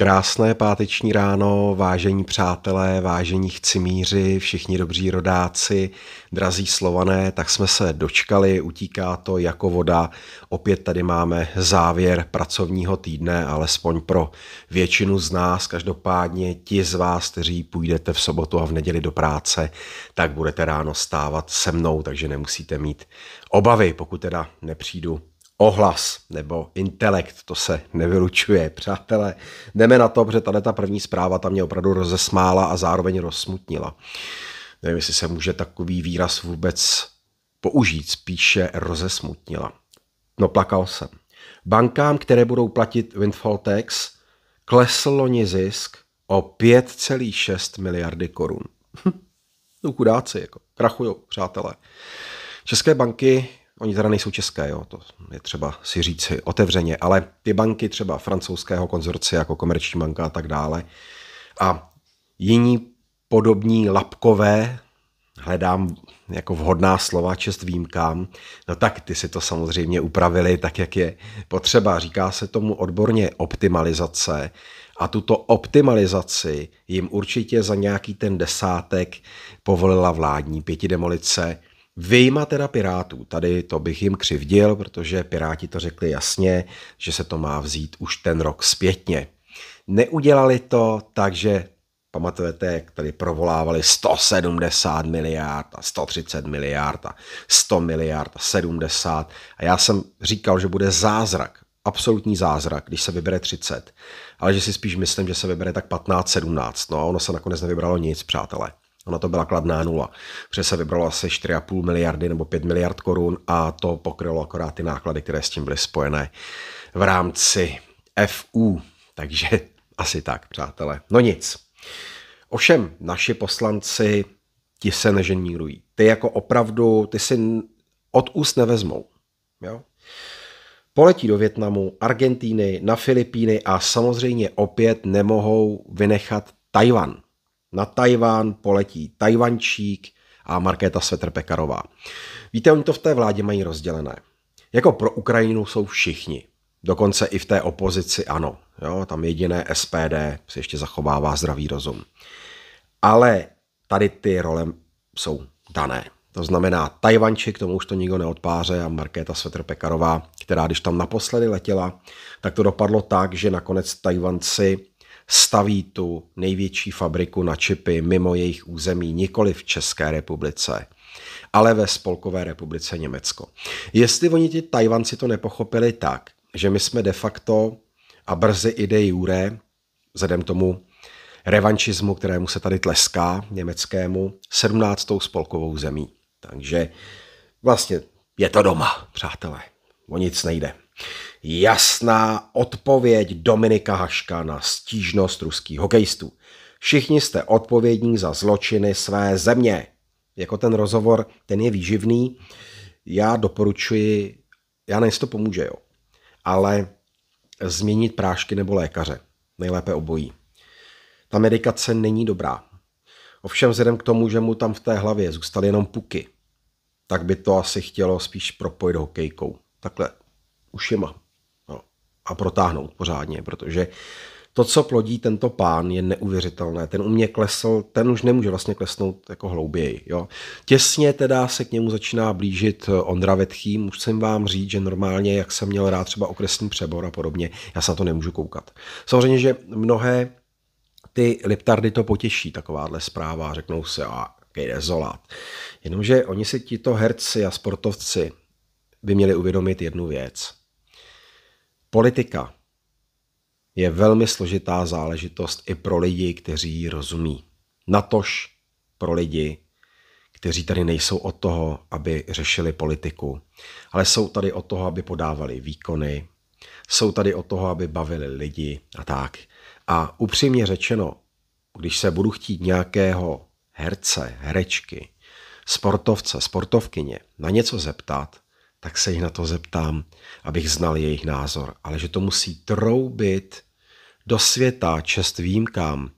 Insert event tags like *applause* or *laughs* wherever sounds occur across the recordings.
Krásné páteční ráno, vážení přátelé, vážení chcimíři, všichni dobří rodáci, drazí slované, tak jsme se dočkali, utíká to jako voda. Opět tady máme závěr pracovního týdne, alespoň pro většinu z nás. Každopádně ti z vás, kteří půjdete v sobotu a v neděli do práce, tak budete ráno stávat se mnou, takže nemusíte mít obavy, pokud teda nepřijdu ohlas nebo intelekt, to se nevylučuje, přátelé. Jdeme na to, protože tady ta první zpráva tam mě opravdu rozesmála a zároveň rozsmutnila. Nevím, jestli se může takový výraz vůbec použít, spíše rozesmutnila. No plakal jsem. Bankám, které budou platit windfall tax, klesl loni zisk o 5,6 miliardy korun. Hm, no chudáci, jako krachujou, přátelé. České banky Oni teda nejsou české, jo, to je třeba si říct otevřeně, ale ty banky třeba francouzského konzorcia jako Komerční banka a tak dále a jiní podobní lapkové, hledám jako vhodná slova, čest výjimkám, no tak ty si to samozřejmě upravili tak, jak je potřeba. Říká se tomu odborně optimalizace a tuto optimalizaci jim určitě za nějaký ten desátek povolila vládní pětidemolice Vyjma teda Pirátů, tady to bych jim křivdil, protože Piráti to řekli jasně, že se to má vzít už ten rok zpětně. Neudělali to, takže pamatujete, jak tady provolávali 170 miliard a 130 miliard a 100 miliard a 70 a já jsem říkal, že bude zázrak, absolutní zázrak, když se vybere 30, ale že si spíš myslím, že se vybere tak 15-17, no a ono se nakonec nevybralo nic, přátelé. Ona to byla kladná nula. Protože se vybralo asi 4,5 miliardy nebo 5 miliard korun a to pokrylo akorát ty náklady, které s tím byly spojené v rámci FU. Takže *laughs* asi tak, přátelé. No nic. Ovšem, naši poslanci, ti se neženírují. Ty jako opravdu, ty si od úst nevezmou. Jo? Poletí do Větnamu, Argentíny, na Filipíny a samozřejmě opět nemohou vynechat Tajvan. Na Tajván poletí Tajvančík a Markéta Svetrpekarová. Víte, oni to v té vládě mají rozdělené. Jako pro Ukrajinu jsou všichni. Dokonce i v té opozici ano. Jo, tam jediné SPD se ještě zachovává zdravý rozum. Ale tady ty role jsou dané. To znamená Tajvančik, tomu už to nikdo neodpáře, a Markéta Svetrpekarová, která když tam naposledy letěla, tak to dopadlo tak, že nakonec Tajvanci staví tu největší fabriku na čipy mimo jejich území, nikoli v České republice ale ve Spolkové republice Německo. Jestli oni ti Tajvanci to nepochopili tak, že my jsme de facto a brzy i de jure, vzhledem tomu revanšismu, kterému se tady tleská, německému, 17. spolkovou zemí. Takže vlastně je to doma, přátelé. O nic nejde jasná odpověď Dominika Haška na stížnost ruských hokejistů. Všichni jste odpovědní za zločiny své země. Jako ten rozhovor, ten je výživný. Já doporučuji, já nejsi to pomůže, jo. Ale změnit prášky nebo lékaře. Nejlépe obojí. Ta medikace není dobrá. Ovšem vzhledem k tomu, že mu tam v té hlavě zůstaly jenom puky, tak by to asi chtělo spíš propojit hokejkou. Takhle, ušima a protáhnout pořádně, protože to, co plodí tento pán, je neuvěřitelné. Ten u mě klesl, ten už nemůže vlastně klesnout jako hlouběji. Jo. Těsně teda se k němu začíná blížit eh, Ondra Vetchý. Musím vám říct, že normálně, jak jsem měl rád třeba okresní přebor a podobně, já se na to nemůžu koukat. Samozřejmě, že mnohé ty liptardy to potěší, takováhle zpráva, řeknou se, a jaký dezolát. Jenomže oni si tito herci a sportovci by měli uvědomit jednu věc – Politika je velmi složitá záležitost i pro lidi, kteří ji rozumí. Natož pro lidi, kteří tady nejsou od toho, aby řešili politiku, ale jsou tady od toho, aby podávali výkony, jsou tady od toho, aby bavili lidi a tak. A upřímně řečeno, když se budu chtít nějakého herce, herečky, sportovce, sportovkyně na něco zeptat, tak se jich na to zeptám, abych znal jejich názor. Ale že to musí troubit do světa, čest výjimkám,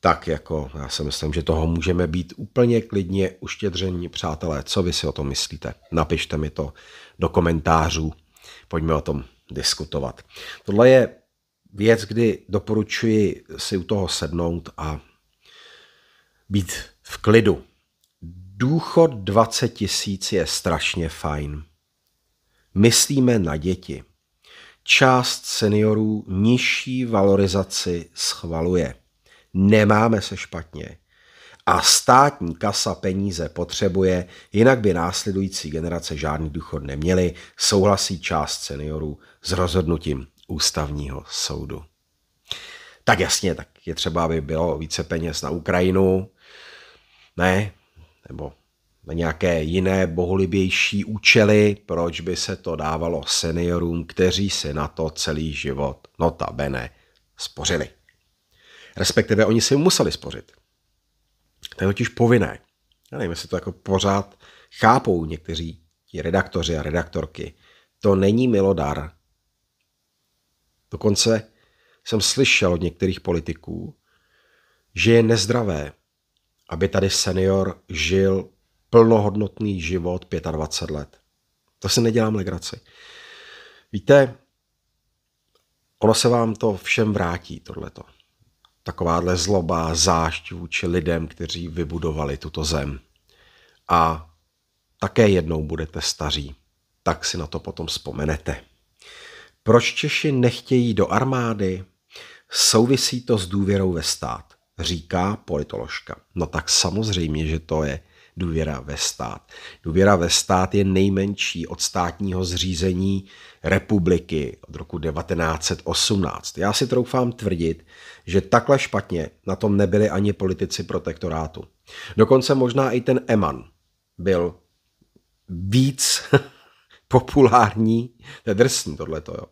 tak jako já si myslím, že toho můžeme být úplně klidně uštědření, přátelé. Co vy si o tom myslíte? Napište mi to do komentářů. Pojďme o tom diskutovat. Tohle je věc, kdy doporučuji si u toho sednout a být v klidu. Důchod 20 tisíc je strašně fajn myslíme na děti. Část seniorů nižší valorizaci schvaluje. Nemáme se špatně. A státní kasa peníze potřebuje, jinak by následující generace žádný důchod neměly, souhlasí část seniorů s rozhodnutím ústavního soudu. Tak jasně, tak je třeba, aby bylo více peněz na Ukrajinu, ne? Nebo na nějaké jiné bohulibější účely, proč by se to dávalo seniorům, kteří si na to celý život notabene spořili. Respektive oni si museli spořit. To je totiž povinné. Já nevím, jestli to jako pořád chápou někteří ti redaktoři a redaktorky. To není milodar. Dokonce jsem slyšel od některých politiků, že je nezdravé, aby tady senior žil plnohodnotný život 25 let. To si nedělám legraci. Víte, ono se vám to všem vrátí, tohleto. Takováhle zloba, zášť vůči lidem, kteří vybudovali tuto zem. A také jednou budete staří, tak si na to potom vzpomenete. Proč Češi nechtějí do armády? Souvisí to s důvěrou ve stát, říká politoložka. No tak samozřejmě, že to je důvěra ve stát. Důvěra ve stát je nejmenší od státního zřízení republiky od roku 1918. Já si troufám tvrdit, že takhle špatně na tom nebyli ani politici protektorátu. Dokonce možná i ten Eman byl víc *laughs* populární, to je drsný tohleto, jo,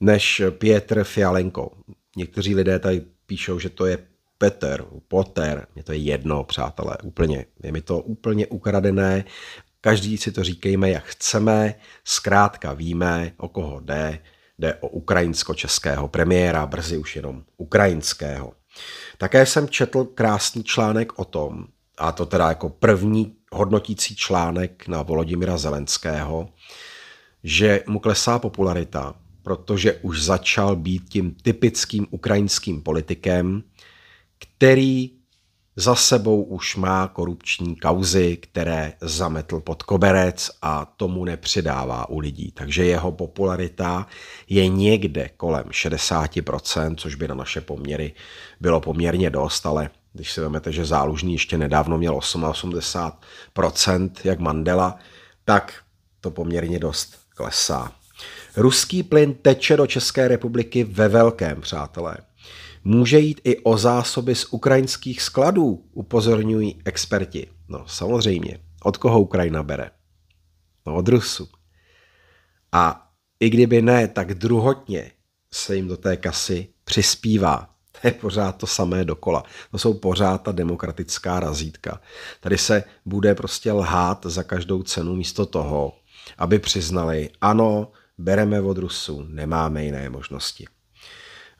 než Pětr Fialenko. Někteří lidé tady píšou, že to je Peter, Potter, mě to je jedno, přátelé, úplně, je mi to úplně ukradené. Každý si to říkejme, jak chceme, zkrátka víme, o koho jde, jde o ukrajinsko-českého premiéra, brzy už jenom ukrajinského. Také jsem četl krásný článek o tom, a to teda jako první hodnotící článek na Volodimira Zelenského, že mu klesá popularita, protože už začal být tím typickým ukrajinským politikem, který za sebou už má korupční kauzy, které zametl pod koberec a tomu nepřidává u lidí. Takže jeho popularita je někde kolem 60%, což by na naše poměry bylo poměrně dost, ale když si vezmete, že Zálužný ještě nedávno měl 88%, jak Mandela, tak to poměrně dost klesá. Ruský plyn teče do České republiky ve velkém, přátelé. Může jít i o zásoby z ukrajinských skladů, upozorňují experti. No samozřejmě, od koho Ukrajina bere? No od Rusů. A i kdyby ne, tak druhotně se jim do té kasy přispívá. To je pořád to samé dokola. To jsou pořád ta demokratická razítka. Tady se bude prostě lhát za každou cenu místo toho, aby přiznali, ano, bereme od Rusů, nemáme jiné možnosti.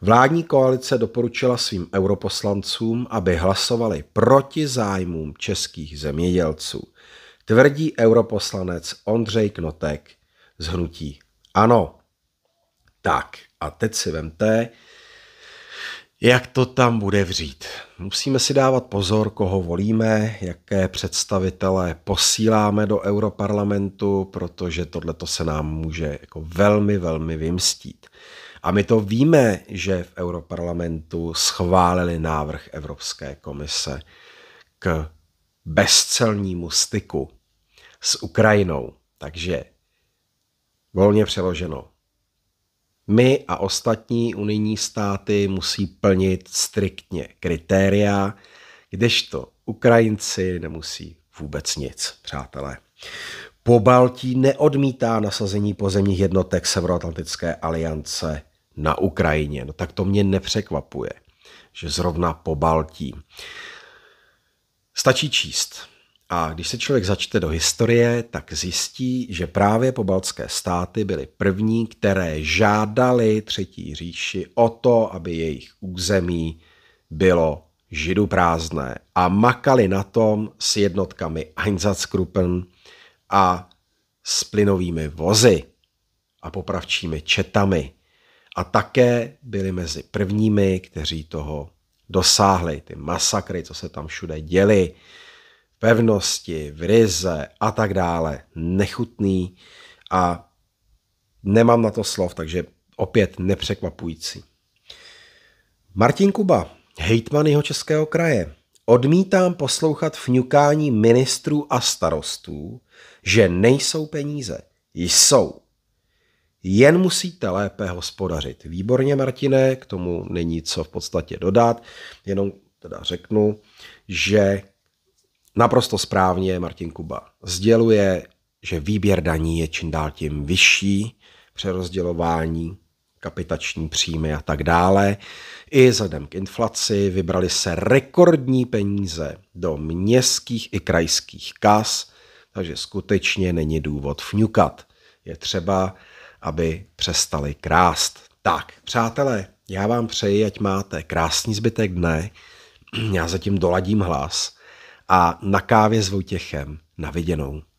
Vládní koalice doporučila svým europoslancům, aby hlasovali proti zájmům českých zemědělců, tvrdí europoslanec Ondřej Knotek z hnutí Ano. Tak a teď si vemte, jak to tam bude vřít. Musíme si dávat pozor, koho volíme, jaké představitele posíláme do europarlamentu, protože tohle se nám může jako velmi, velmi vymstít. A my to víme, že v Europarlamentu schválili návrh Evropské komise k bezcelnímu styku s Ukrajinou. Takže volně přeloženo. My a ostatní unijní státy musí plnit striktně kritéria, kdežto Ukrajinci nemusí vůbec nic, přátelé. Po Baltí neodmítá nasazení pozemních jednotek Severoatlantické aliance na Ukrajině. No tak to mě nepřekvapuje, že zrovna po Baltí. Stačí číst. A když se člověk začte do historie, tak zjistí, že právě pobaltské státy byly první, které žádali Třetí říši o to, aby jejich území bylo židu prázdné a makali na tom s jednotkami Einsatzgruppen, a s plynovými vozy a popravčími četami. A také byli mezi prvními, kteří toho dosáhli. Ty masakry, co se tam všude děli, pevnosti, v a tak dále. Nechutný a nemám na to slov, takže opět nepřekvapující. Martin Kuba, hejtman jeho českého kraje, Odmítám poslouchat fňukání ministrů a starostů, že nejsou peníze. Jsou. Jen musíte lépe hospodařit. Výborně, Martine, k tomu není co v podstatě dodat, jenom teda řeknu, že naprosto správně Martin Kuba sděluje, že výběr daní je čím dál tím vyšší, přerozdělování kapitační příjmy a tak dále. I vzhledem k inflaci vybrali se rekordní peníze do městských i krajských kas, takže skutečně není důvod fňukat. Je třeba, aby přestali krást. Tak, přátelé, já vám přeji, ať máte krásný zbytek dne, já zatím doladím hlas a na kávě s Vojtěchem na viděnou.